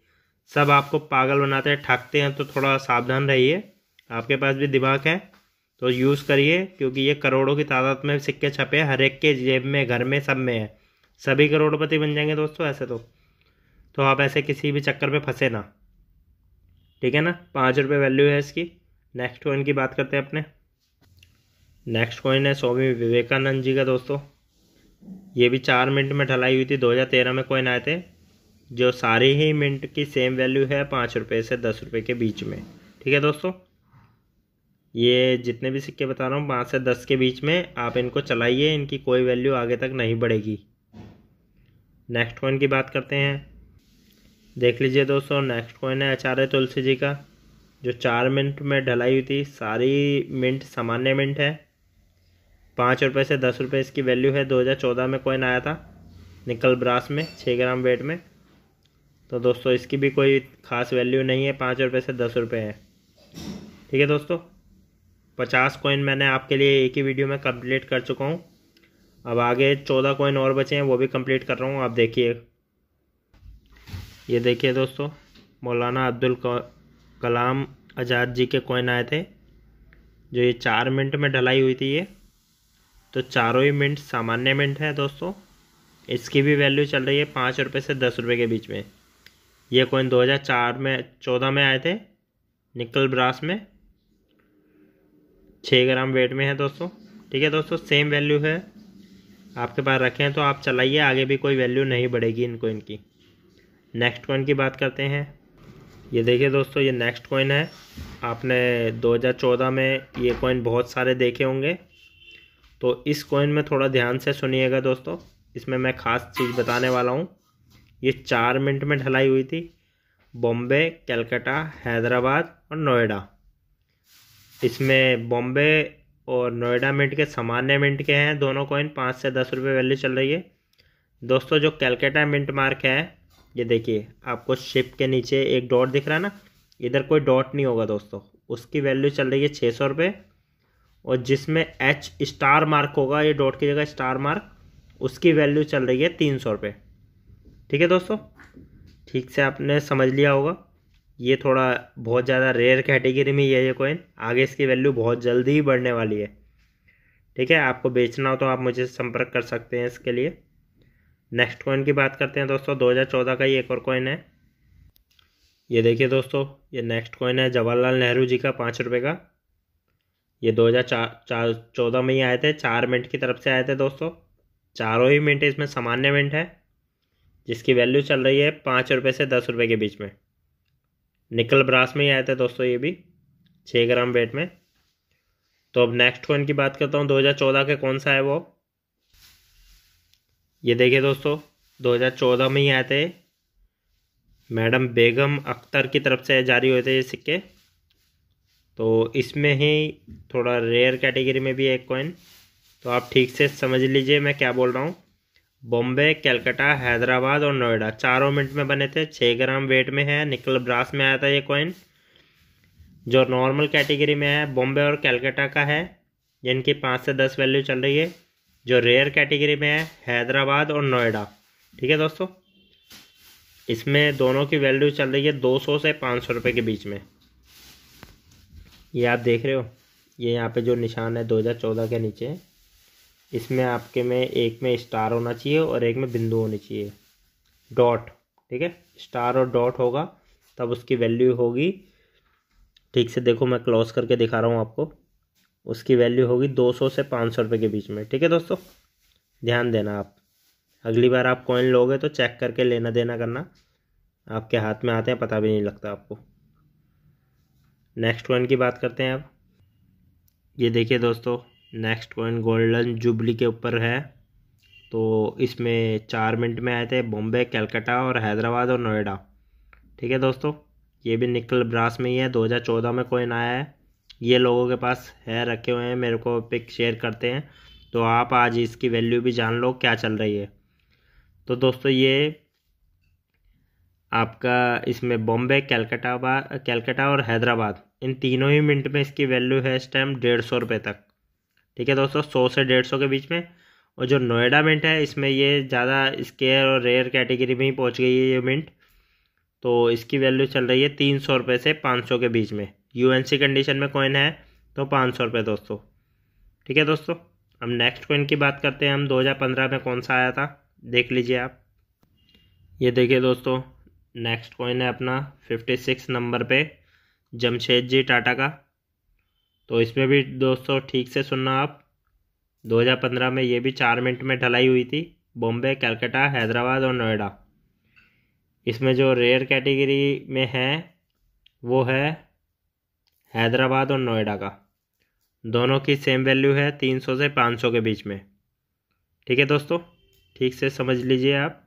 सब आपको पागल बनाते हैं ठगते हैं तो थोड़ा सावधान रहिए आपके पास भी दिमाग है तो यूज़ करिए क्योंकि ये करोड़ों की तादाद में सिक्के छपे हर एक के जेब में घर में सब में है सभी करोड़पति बन जाएंगे दोस्तों ऐसे तो तो आप ऐसे किसी भी चक्कर में फंसे ना ठीक है ना पाँच रुपये वैल्यू है इसकी नेक्स्ट कॉइन की बात करते हैं अपने नेक्स्ट कॉइन है स्वामी विवेकानंद जी का दोस्तों ये भी चार मिनट में ढलाई हुई थी दो में कॉइन आए थे जो सारे ही मिनट की सेम वैल्यू है पाँच रुपये से दस रुपये के बीच में ठीक है दोस्तों ये जितने भी सिक्के बता रहा हूँ पाँच से दस के बीच में आप इनको चलाइए इनकी कोई वैल्यू आगे तक नहीं बढ़ेगी नेक्स्ट कॉइन की बात करते हैं देख लीजिए दोस्तों नेक्स्ट कॉइन है आचार्य तुलसी जी का जो चार मिनट में ढलाई हुई थी सारी मिनट सामान्य मिनट है पाँच रुपये से दस रुपये इसकी वैल्यू है दो हज़ार चौदह में कॉइन आया था निकल ब्रास में छः ग्राम वेट में तो दोस्तों इसकी भी कोई ख़ास वैल्यू नहीं है पाँच रुपये से दस रुपये है ठीक है दोस्तों पचास कोइन मैंने आपके लिए एक ही वीडियो में कंप्लीट कर चुका हूँ अब आगे चौदह कोइन और बचे हैं वो भी कंप्लीट कर रहा हूँ आप देखिए ये देखिए दोस्तों मौलाना अब्दुल कलाम आज़ाद जी के कॉइन आए थे जो ये चार मिनट में ढलाई हुई थी ये तो चारों ही मिनट सामान्य मिनट है दोस्तों इसकी भी वैल्यू चल रही है पाँच रुपये से दस रुपये के बीच में ये कोइन 2004 में चौदह में आए थे निकल ब्रास में छः ग्राम वेट में है दोस्तों ठीक है दोस्तों सेम वैल्यू है आपके पास रखें तो आप चलाइए आगे भी कोई वैल्यू नहीं बढ़ेगी इनको इनकी नेक्स्ट कॉइन की बात करते हैं ये देखिए दोस्तों ये नेक्स्ट कॉइन है आपने 2014 में ये कॉइन बहुत सारे देखे होंगे तो इस कॉइन में थोड़ा ध्यान से सुनिएगा दोस्तों इसमें मैं ख़ास चीज़ बताने वाला हूँ ये चार मिनट में ढलाई हुई थी बॉम्बे कलकत्ता हैदराबाद और नोएडा इसमें बॉम्बे और नोएडा मिंट के सामान्य मिंट के हैं दोनों कॉइन पाँच से दस रुपये वैल्यू चल रही है दोस्तों जो कैलकाटा मिंट मार्क है ये देखिए आपको शिप के नीचे एक डॉट दिख रहा है ना इधर कोई डॉट नहीं होगा दोस्तों उसकी वैल्यू चल रही है छः सौ रुपये और जिसमें एच स्टार मार्क होगा ये डॉट की जगह स्टार मार्क उसकी वैल्यू चल रही है तीन सौ रुपये ठीक है दोस्तों ठीक से आपने समझ लिया होगा ये थोड़ा बहुत ज़्यादा रेयर कैटेगरी में ही है ये कॉइन आगे इसकी वैल्यू बहुत जल्दी ही बढ़ने वाली है ठीक है आपको बेचना हो तो आप मुझे संपर्क कर सकते हैं इसके लिए नेक्स्ट कॉइन की बात करते हैं दोस्तों 2014 का ही एक और कॉइन है ये देखिए दोस्तों ये नेक्स्ट कॉइन है जवाहरलाल नेहरू जी का पाँच रुपये का ये दो हज़ार चौदह में ही आए थे चार मिनट की तरफ से आए थे दोस्तों चारों ही मिनट इसमें सामान्य मिनट है जिसकी वैल्यू चल रही है पाँच रुपये से दस रुपये के बीच में निकल ब्रास में ही आया था दोस्तों ये भी छः ग्राम वेट में तो अब नेक्स्ट कॉइन की बात करता हूँ 2014 के कौन सा है वो ये देखिए दोस्तों 2014 में ही आए थे मैडम बेगम अख्तर की तरफ से जारी हुए थे ये सिक्के तो इसमें ही थोड़ा रेयर कैटेगरी में भी एक कॉइन तो आप ठीक से समझ लीजिए मैं क्या बोल रहा हूँ बॉम्बे कैलकाटा हैदराबाद और नोएडा चारों मिनट में बने थे छः ग्राम वेट में है निकल ब्रास में आया था ये कॉइन जो नॉर्मल कैटेगरी में है बॉम्बे और कैलकाटा का है जिनकी पाँच से दस वैल्यू चल रही है जो रेयर कैटेगरी में है हैदराबाद और नोएडा ठीक है दोस्तों इसमें दोनों की वैल्यू चल रही है दो सौ से पाँच सौ रुपये के बीच में ये आप देख रहे हो ये यहाँ पे जो निशान है दो हज़ार चौदह के नीचे इसमें आपके में एक में स्टार होना चाहिए और एक में बिंदु होनी चाहिए डॉट ठीक है स्टार और डॉट होगा तब उसकी वैल्यू होगी ठीक से देखो मैं क्लोज करके दिखा रहा हूँ आपको उसकी वैल्यू होगी दो सौ से पाँच सौ रुपये के बीच में ठीक है दोस्तों ध्यान देना आप अगली बार आप कॉइन लोगे तो चेक करके लेना देना करना आपके हाथ में आते हैं पता भी नहीं लगता आपको नेक्स्ट कॉइन की बात करते हैं आप ये देखिए दोस्तों नेक्स्ट कॉइन गोल्डन जुबली के ऊपर है तो इसमें चार मिनट में आए थे बॉम्बे कैलकाटा और हैदराबाद और नोएडा ठीक है दोस्तों ये भी निकल ब्रास में ही है 2014 में कोइन आया है ये लोगों के पास है रखे हुए हैं मेरे को पिक शेयर करते हैं तो आप आज इसकी वैल्यू भी जान लो क्या चल रही है तो दोस्तों ये आपका इसमें बॉम्बे कैलकाटा कैलकटा और हैदराबाद इन तीनों ही मिनट में इसकी वैल्यू है इस टाइम डेढ़ सौ रुपये तक ठीक है दोस्तों सौ से डेढ़ सौ के बीच में और जो नोएडा मिंट है इसमें ये ज़्यादा स्केयर और रेयर कैटेगरी में ही पहुँच गई है ये मिंट तो इसकी वैल्यू चल रही है तीन सौ रुपये से पाँच सौ के बीच में यूएनसी कंडीशन में कॉइन है तो पाँच सौ रुपये दोस्तों ठीक है दोस्तों अब नेक्स्ट कॉइन की बात करते हैं हम दो हजार पंद्रह में कौन सा आया था देख लीजिए आप ये देखिए दोस्तों नेक्स्ट कॉइन है अपना सिक्स नंबर पे जमशेद जी टाटा का तो इसमें भी दोस्तों ठीक से सुनना आप 2015 में ये भी चार मिनट में ढलाई हुई थी बॉम्बे कलकत्ता हैदराबाद और नोएडा इसमें जो रेयर कैटेगरी में है वो है हैदराबाद और नोएडा का दोनों की सेम वैल्यू है तीन सौ से पाँच सौ के बीच में ठीक है दोस्तों ठीक से समझ लीजिए आप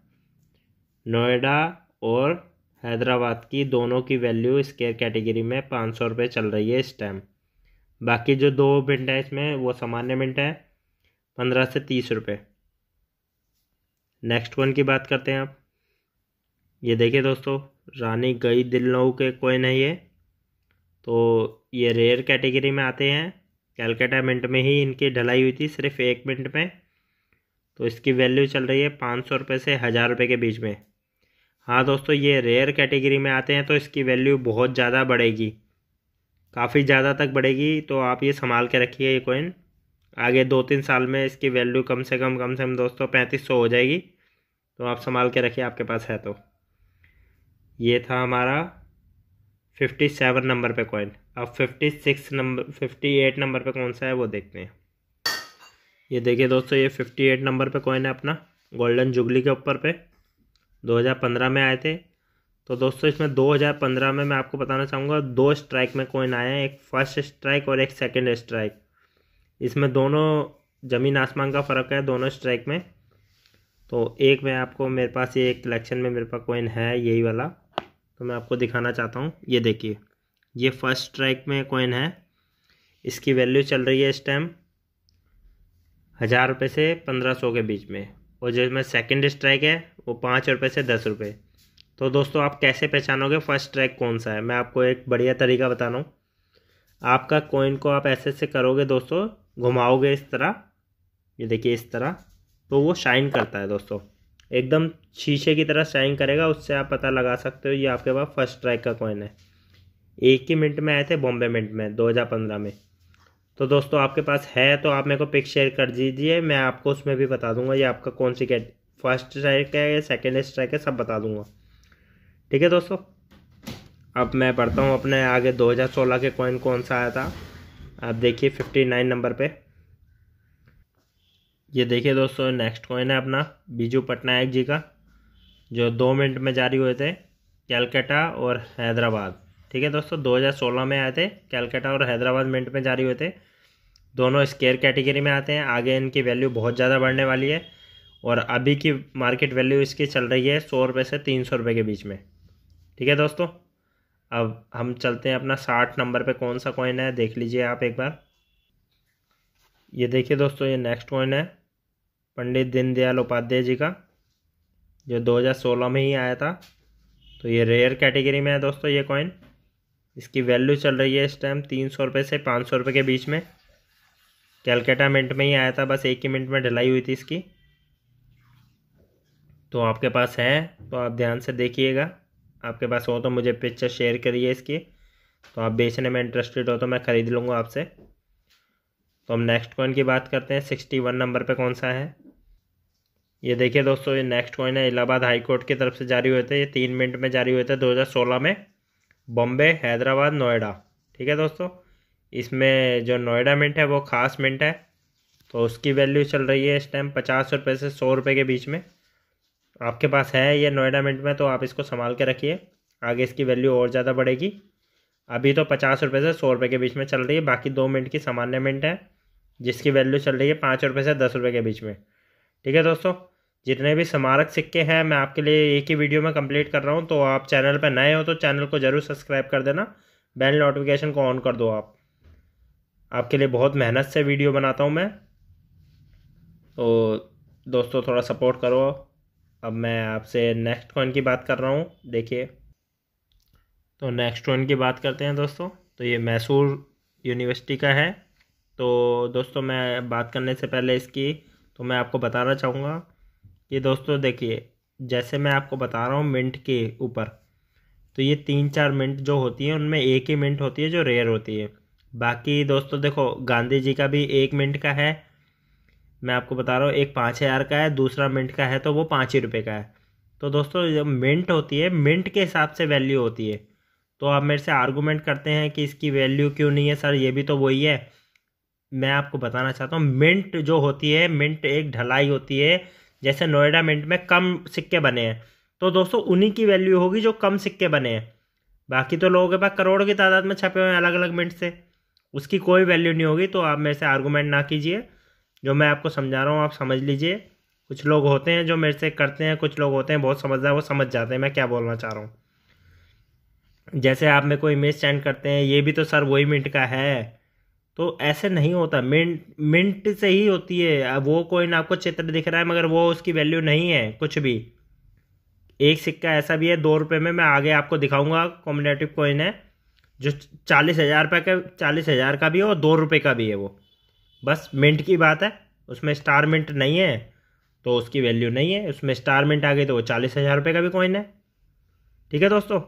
नोएडा और हैदराबाद की दोनों की वैल्यू स्केयर कैटेगरी में पाँच सौ रुपये चल रही है इस टाइम बाकी जो दो मिनट है इसमें वो सामान्य मिनट है पंद्रह से तीस रुपये नेक्स्ट वन की बात करते हैं आप ये देखिए दोस्तों रानी गई दिलनऊ के कोई नहीं है तो ये रेयर कैटेगरी में आते हैं कैलकाटा मिनट में ही इनकी ढलाई हुई थी सिर्फ एक मिनट में तो इसकी वैल्यू चल रही है पाँच सौ रुपये से हज़ार रुपये के बीच में हाँ दोस्तों ये रेयर कैटेगरी में आते हैं तो इसकी वैल्यू बहुत ज़्यादा बढ़ेगी काफ़ी ज़्यादा तक बढ़ेगी तो आप ये संभाल के रखिए ये कोइन आगे दो तीन साल में इसकी वैल्यू कम से कम कम से कम दोस्तों पैंतीस सौ हो जाएगी तो आप संभाल के रखिए आपके पास है तो ये था हमारा फिफ्टी सेवन नंबर पे कॉइन अब fifty six number fifty eight number पे कौन सा है वो देखते हैं ये देखिए दोस्तों ये फिफ्टी एट नंबर पे कॉइन है अपना गोल्डन जुगली के ऊपर पे 2015 में आए थे तो दोस्तों इसमें 2015 में मैं आपको बताना चाहूँगा दो स्ट्राइक में कॉइन आया है एक फर्स्ट स्ट्राइक और एक सेकेंड स्ट्राइक इसमें दोनों ज़मीन आसमान का फ़र्क है दोनों स्ट्राइक में तो एक में आपको मेरे पास ये एक कलेक्शन में मेरे पास कोइन है यही वाला तो मैं आपको दिखाना चाहता हूँ ये देखिए ये फर्स्ट स्ट्राइक में कॉइन है इसकी वैल्यू चल रही है इस टाइम हज़ार रुपये से पंद्रह सौ के बीच में और जिसमें सेकेंड स्ट्राइक है वो पाँच रुपये से दस रुपये तो दोस्तों आप कैसे पहचानोगे फर्स्ट ट्रैक कौन सा है मैं आपको एक बढ़िया तरीका बता रहा हूँ आपका कॉइन को आप ऐसे ऐसे करोगे दोस्तों घुमाओगे इस तरह ये देखिए इस तरह तो वो शाइन करता है दोस्तों एकदम शीशे की तरह शाइन करेगा उससे आप पता लगा सकते हो ये आपके पास फर्स्ट ट्रैक का कॉइन है एक ही मिनट में आए थे बॉम्बे मिनट में दो में तो दोस्तों आपके पास है तो आप मेरे को पिक शेयर कर दीजिए मैं आपको उसमें भी बता दूंगा ये आपका कौन सी कैट फर्स्ट स्ट्राइक है या सेकेंड स्ट्राइक है सब बता दूंगा ठीक है दोस्तों अब मैं पढ़ता हूँ अपने आगे 2016 के कॉइन कौन सा आया था आप देखिए 59 नंबर पे ये देखिए दोस्तों नेक्स्ट कॉइन है अपना बीजू पटनायक जी का जो दो मिनट में जारी हुए थे कैलकाटा और हैदराबाद ठीक है दोस्तों 2016 में आए थे कैलकाटा और हैदराबाद मिनट में जारी हुए थे दोनों स्केयर कैटेगरी में आते हैं आगे इनकी वैल्यू बहुत ज़्यादा बढ़ने वाली है और अभी की मार्केट वैल्यू इसकी चल रही है सौ रुपये से तीन सौ रुपये के बीच में ठीक है दोस्तों अब हम चलते हैं अपना साठ नंबर पे कौन सा कॉइन है देख लीजिए आप एक बार ये देखिए दोस्तों ये नेक्स्ट कॉइन है पंडित दीनदयाल उपाध्याय जी का जो 2016 में ही आया था तो ये रेयर कैटेगरी में है दोस्तों ये कॉइन इसकी वैल्यू चल रही है इस टाइम तीन सौ रुपये से पाँच सौ रुपये के बीच में कैलकाटा मिनट में ही आया था बस एक ही मिनट में ढलाई हुई थी इसकी तो आपके पास है तो आप ध्यान से देखिएगा आपके पास हो तो मुझे पिक्चर शेयर करिए इसकी तो आप बेचने में इंटरेस्टेड हो तो मैं ख़रीद लूँगा आपसे तो हम नेक्स्ट कॉइन की बात करते हैं सिक्सटी वन नंबर पर कौन सा है ये देखिए दोस्तों ये नेक्स्ट कॉइन है इलाहाबाद हाई कोर्ट की तरफ से जारी हुए थे ये तीन मिनट में जारी हुए थे 2016 में बॉम्बे हैदराबाद नोएडा ठीक है दोस्तों इसमें जो नोएडा मिंट है वो ख़ास मिंट है तो उसकी वैल्यू चल रही है इस टाइम पचास रुपये से सौ रुपये के बीच में आपके पास है ये नोएडा मिंट में तो आप इसको संभाल के रखिए आगे इसकी वैल्यू और ज़्यादा बढ़ेगी अभी तो पचास रुपये से सौ रुपये के बीच में चल रही है बाकी दो मिनट की सामान्य मिनट है जिसकी वैल्यू चल रही है पाँच रुपये से दस रुपये के बीच में ठीक है दोस्तों जितने भी स्मारक सिक्के हैं मैं आपके लिए एक ही वीडियो में कंप्लीट कर रहा हूँ तो आप चैनल पर नए हो तो चैनल को ज़रूर सब्सक्राइब कर देना बेल नोटिफिकेशन को ऑन कर दो आप आपके लिए बहुत मेहनत से वीडियो बनाता हूँ मैं तो दोस्तों थोड़ा सपोर्ट करो अब मैं आपसे नेक्स्ट कॉइन की बात कर रहा हूँ देखिए तो नेक्स्ट कॉइन की बात करते हैं दोस्तों तो ये मैसूर यूनिवर्सिटी का है तो दोस्तों मैं बात करने से पहले इसकी तो मैं आपको बताना चाहूँगा कि दोस्तों देखिए जैसे मैं आपको बता रहा हूँ मिंट के ऊपर तो ये तीन चार मिंट जो होती है उनमें एक ही मिंट होती है जो रेयर होती है बाकी दोस्तों देखो गांधी जी का भी एक मिनट का है मैं आपको बता रहा हूँ एक पाँच हज़ार का है दूसरा मिंट का है तो वो पाँच ही रुपये का है तो दोस्तों जब मिंट होती है मिंट के हिसाब से वैल्यू होती है तो आप मेरे से आर्गूमेंट करते हैं कि इसकी वैल्यू क्यों नहीं है सर ये भी तो वही है मैं आपको बताना चाहता हूँ मिंट जो होती है मिंट एक ढलाई होती है जैसे नोएडा मिंट में कम सिक्के बने हैं तो दोस्तों उन्हीं की वैल्यू होगी जो कम सिक्के बने हैं बाकी तो लोगों के पास करोड़ की तादाद में छपे हुए हैं अलग अलग मिंट से उसकी कोई वैल्यू नहीं होगी तो आप मेरे से आर्गूमेंट ना कीजिए जो मैं आपको समझा रहा हूँ आप समझ लीजिए कुछ लोग होते हैं जो मेरे से करते हैं कुछ लोग होते हैं बहुत समझदार वो समझ जाते हैं मैं क्या बोलना चाह रहा हूँ जैसे आप मेरे को इमेज सेंड करते हैं ये भी तो सर वही मिनट का है तो ऐसे नहीं होता मिनट मिनट से ही होती है वो कोइन आपको चित्र दिख रहा है मगर वो उसकी वैल्यू नहीं है कुछ भी एक सिक्का ऐसा भी है दो रुपये में मैं आगे आपको दिखाऊंगा कॉम्बिनेटिव कोइन है जो चालीस हज़ार रुपये का चालीस हज़ार का भी है और दो रुपये का भी है वो बस मिनट की बात है उसमें स्टार मिंट नहीं है तो उसकी वैल्यू नहीं है उसमें स्टार मिनट आ गई तो वो चालीस हज़ार रुपये का भी कॉइन है ठीक है दोस्तों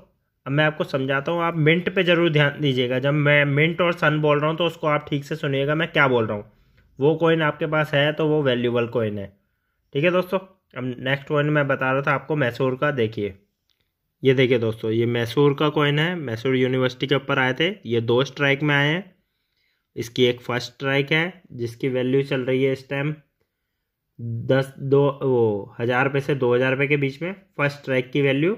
अब मैं आपको समझाता हूँ आप मिनट पे ज़रूर ध्यान दीजिएगा जब मैं मिनट और सन बोल रहा हूँ तो उसको आप ठीक से सुनिएगा मैं क्या बोल रहा हूँ वो कॉइन आपके पास है तो वो वैल्यूबल कॉइन है ठीक है दोस्तों अब नेक्स्ट कॉइन मैं बता रहा था आपको मैसूर का देखिए ये देखिए दोस्तों ये मैसूर का कॉइन है मैसूर यूनिवर्सिटी के ऊपर आए थे ये दो स्ट्राइक में आए हैं इसकी एक फर्स्ट स्ट्राइक है जिसकी वैल्यू चल रही है इस टाइम दस दो वो हज़ार रुपये से दो हज़ार रुपये के बीच में फर्स्ट स्ट्राइक की वैल्यू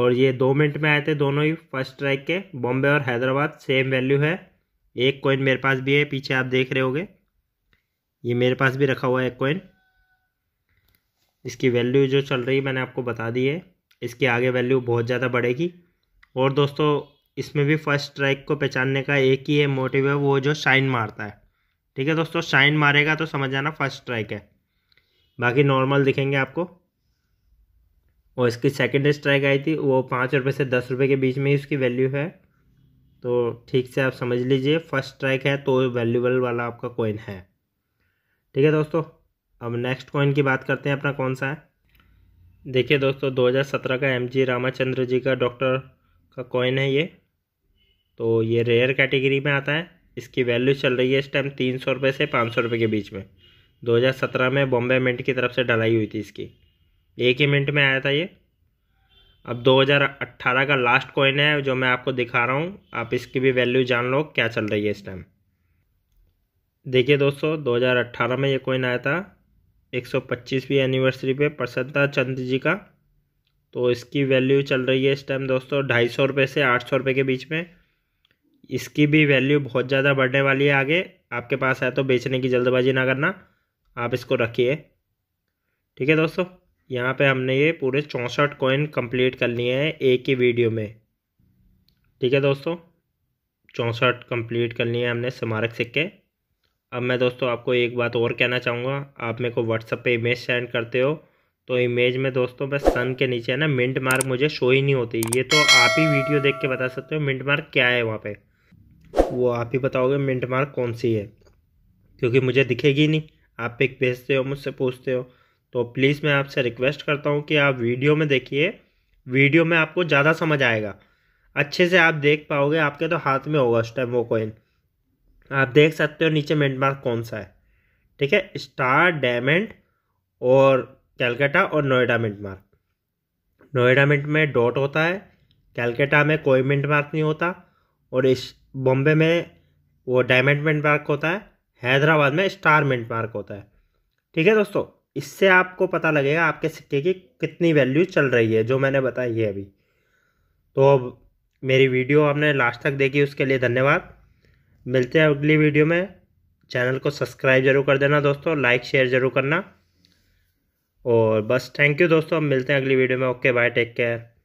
और ये दो मिनट में आए थे दोनों ही फर्स्ट स्ट्राइक के बॉम्बे और हैदराबाद सेम वैल्यू है एक कॉइन मेरे पास भी है पीछे आप देख रहे होगे ये मेरे पास भी रखा हुआ है एक कॉइन इसकी वैल्यू जो चल रही है मैंने आपको बता दी है इसकी आगे वैल्यू बहुत ज़्यादा बढ़ेगी और दोस्तों इसमें भी फर्स्ट स्ट्राइक को पहचानने का एक ही है मोटिव है वो जो शाइन मारता है ठीक है दोस्तों शाइन मारेगा तो समझ जाना फर्स्ट स्ट्राइक है बाकी नॉर्मल दिखेंगे आपको और इसकी सेकेंड स्ट्राइक आई थी वो पाँच रुपये से दस रुपये के बीच में ही उसकी वैल्यू है तो ठीक से आप समझ लीजिए फर्स्ट स्ट्राइक है तो वैल्यूबल वाला आपका कॉइन है ठीक है दोस्तों अब नेक्स्ट कॉइन की बात करते हैं अपना कौन सा है देखिए दोस्तों 2017 का एमजी रामाचंद्र जी का डॉक्टर का कॉइन है ये तो ये रेयर कैटेगरी में आता है इसकी वैल्यू चल रही है इस टाइम तीन सौ रुपये से पाँच सौ रुपये के बीच में 2017 में बॉम्बे मिंट की तरफ से डलाई हुई थी इसकी एक ही मिनट में आया था ये अब 2018 का लास्ट कॉइन है जो मैं आपको दिखा रहा हूँ आप इसकी भी वैल्यू जान लो क्या चल रही है इस टाइम देखिए दोस्तों 2018 में ये कॉइन आया था 125वीं एनिवर्सरी पे प्रसन्नता चंद जी का तो इसकी वैल्यू चल रही है इस टाइम दोस्तों ढाई सौ रुपये से आठ सौ रुपये के बीच में इसकी भी वैल्यू बहुत ज़्यादा बढ़ने वाली है आगे आपके पास है तो बेचने की जल्दबाजी ना करना आप इसको रखिए ठीक है दोस्तों यहाँ पे हमने ये पूरे चौंसठ कॉइन कंप्लीट कर लिए हैं एक ही वीडियो में ठीक है दोस्तों चौंसठ कंप्लीट कर लिए हमने स्मारक सिक्के अब मैं दोस्तों आपको एक बात और कहना चाहूँगा आप मेरे को व्हाट्सअप पे इमेज सेंड करते हो तो इमेज में दोस्तों मैं सन के नीचे है ना मिंट मार्क मुझे शो ही नहीं होती ये तो आप ही वीडियो देख के बता सकते हो मिंट मार्क क्या है वहाँ पे वो आप ही बताओगे मिनट मार्क कौन सी है क्योंकि मुझे दिखेगी नहीं आप पिक भेजते हो मुझसे पूछते हो तो प्लीज़ मैं आपसे रिक्वेस्ट करता हूँ कि आप वीडियो में देखिए वीडियो में आपको ज़्यादा समझ आएगा अच्छे से आप देख पाओगे आपके तो हाथ में होगा उस टाइम वो कॉइन आप देख सकते हो नीचे मिनट मार्क कौन सा है ठीक है स्टार डायमंड और कैलकाटा और Noida mint mark Noida mint में डॉट होता है कैलकाटा में कोई मिंट मार्क नहीं होता और इस बॉम्बे में वो डायमंड मेंट पार्क होता है हैदराबाद में स्टार मेंट पार्क होता है ठीक है दोस्तों इससे आपको पता लगेगा आपके सिक्के की कितनी वैल्यू चल रही है जो मैंने बताई है अभी तो अब मेरी वीडियो आपने लास्ट तक देखी उसके लिए धन्यवाद मिलते हैं अगली वीडियो में चैनल को सब्सक्राइब जरूर कर देना दोस्तों लाइक शेयर जरूर करना और बस थैंक यू दोस्तों अब मिलते हैं अगली वीडियो में ओके बाय टेक केयर